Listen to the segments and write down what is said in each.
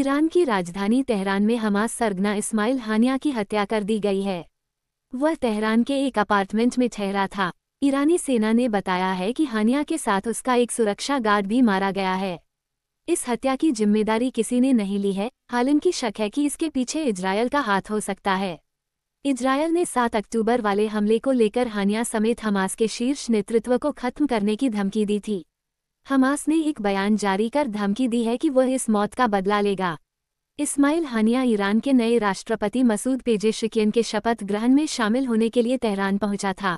Iran की राजधानी Tehran में हमास सरगना इस्माइल हानिया की हत्या कर दी गई है वह तेहरान के एक अपार्टमेंट में ठहरा था ईरानी सेना ने बताया है कि हानिया के साथ उसका एक सुरक्षा गार्ड भी मारा गया है इस हत्या की जिम्मेदारी किसी ने नहीं ली है हालांकि शक है कि इसके पीछे इजरायल का हाथ हो सकता है इजरायल ने 7 अक्टूबर वाले हमले को लेकर हानिया समेत हमास के शीर्ष नेतृत्व को खत्म करने की धमकी दी थी हमास ने एक बयान जारी कर धमकी दी है कि वह इस मौत का बदला लेगा इस्माइल हानिया ईरान के नए राष्ट्रपति मसूद पेजेशिकियन के शपथ ग्रहण में शामिल होने के लिए तेहरान पहुंचा था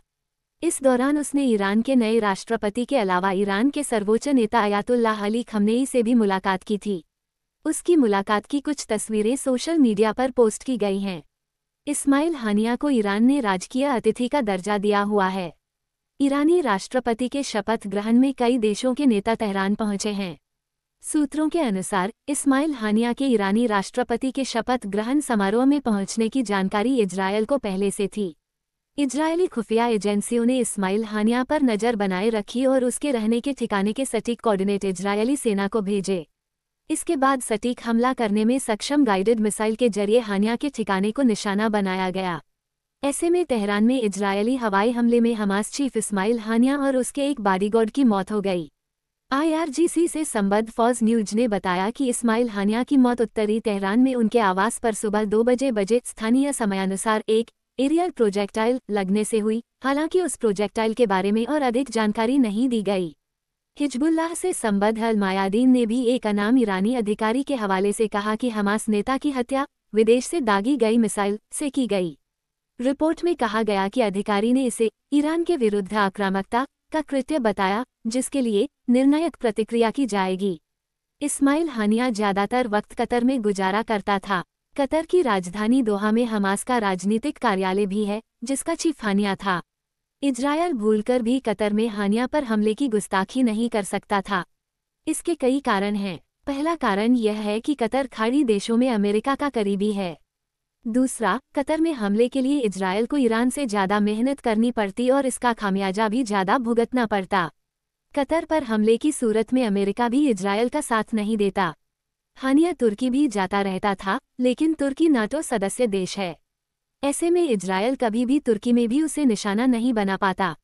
इस दौरान उसने ईरान के नए राष्ट्रपति के अलावा ईरान के सर्वोच्च नेता अयातुल्लाह अली खमनेई से भी मुलाकात की थी उसकी मुलाकात की कुछ तस्वीरें सोशल मीडिया पर पोस्ट की गई हैं इस्माइल हानिया को ईरान ने राजकीय अतिथि का दर्जा दिया हुआ है ईरानी राष्ट्रपति के शपथ ग्रहण में कई देशों के नेता तेहरान पहुंचे हैं सूत्रों के अनुसार इस्माइल हानिया के ईरानी राष्ट्रपति के शपथ ग्रहण समारोह में पहुंचने की जानकारी इजरायल को पहले से थी इजरायली खुफिया एजेंसियों ने इस्माइल हानिया पर नज़र बनाए रखी और उसके रहने के ठिकाने के सटीक कोऑर्डिनेट इजरायली सेना को भेजे इसके बाद सटीक हमला करने में सक्षम गाइडेड मिसाइल के जरिए हानिया के ठिकाने को निशाना बनाया गया ऐसे में तेहरान में इजरायली हवाई हमले में हमास चीफ इस्माइल हानिया और उसके एक बॉडीगार्ड की मौत हो गई आईआरजीसी से संबद्ध फौज न्यूज ने बताया कि इस्माइल हानिया की मौत उत्तरी तेहरान में उनके आवास पर सुबह दो बजे बजे स्थानीय समयानुसार एक एरियल प्रोजेक्टाइल लगने से हुई हालांकि उस प्रोजेक्टाइल के बारे में और अधिक जानकारी नहीं दी गई हिजबुल्लाह से संबद्ध मायादीन ने भी एक अनाम ईरानी अधिकारी के हवाले से कहा कि हमास नेता की हत्या विदेश से दागी गई मिसाइल से की गई रिपोर्ट में कहा गया कि अधिकारी ने इसे ईरान के विरुद्ध आक्रामकता का कृत्य बताया जिसके लिए निर्णायक प्रतिक्रिया की जाएगी इस्माइल हानिया ज्यादातर वक्त कतर में गुजारा करता था कतर की राजधानी दोहा में हमास का राजनीतिक कार्यालय भी है जिसका चीफ हानिया था इजरायल भूलकर भी कतर में हानिया पर हमले की गुस्ताखी नहीं कर सकता था इसके कई कारण हैं पहला कारण यह है कि कतर खाड़ी देशों में अमेरिका का करीबी है दूसरा कतर में हमले के लिए इजराइल को ईरान से ज़्यादा मेहनत करनी पड़ती और इसका खामियाजा भी ज़्यादा भुगतना पड़ता कतर पर हमले की सूरत में अमेरिका भी इजराइल का साथ नहीं देता हानिया तुर्की भी जाता रहता था लेकिन तुर्की नाटो सदस्य देश है ऐसे में इजराइल कभी भी तुर्की में भी उसे निशाना नहीं बना पाता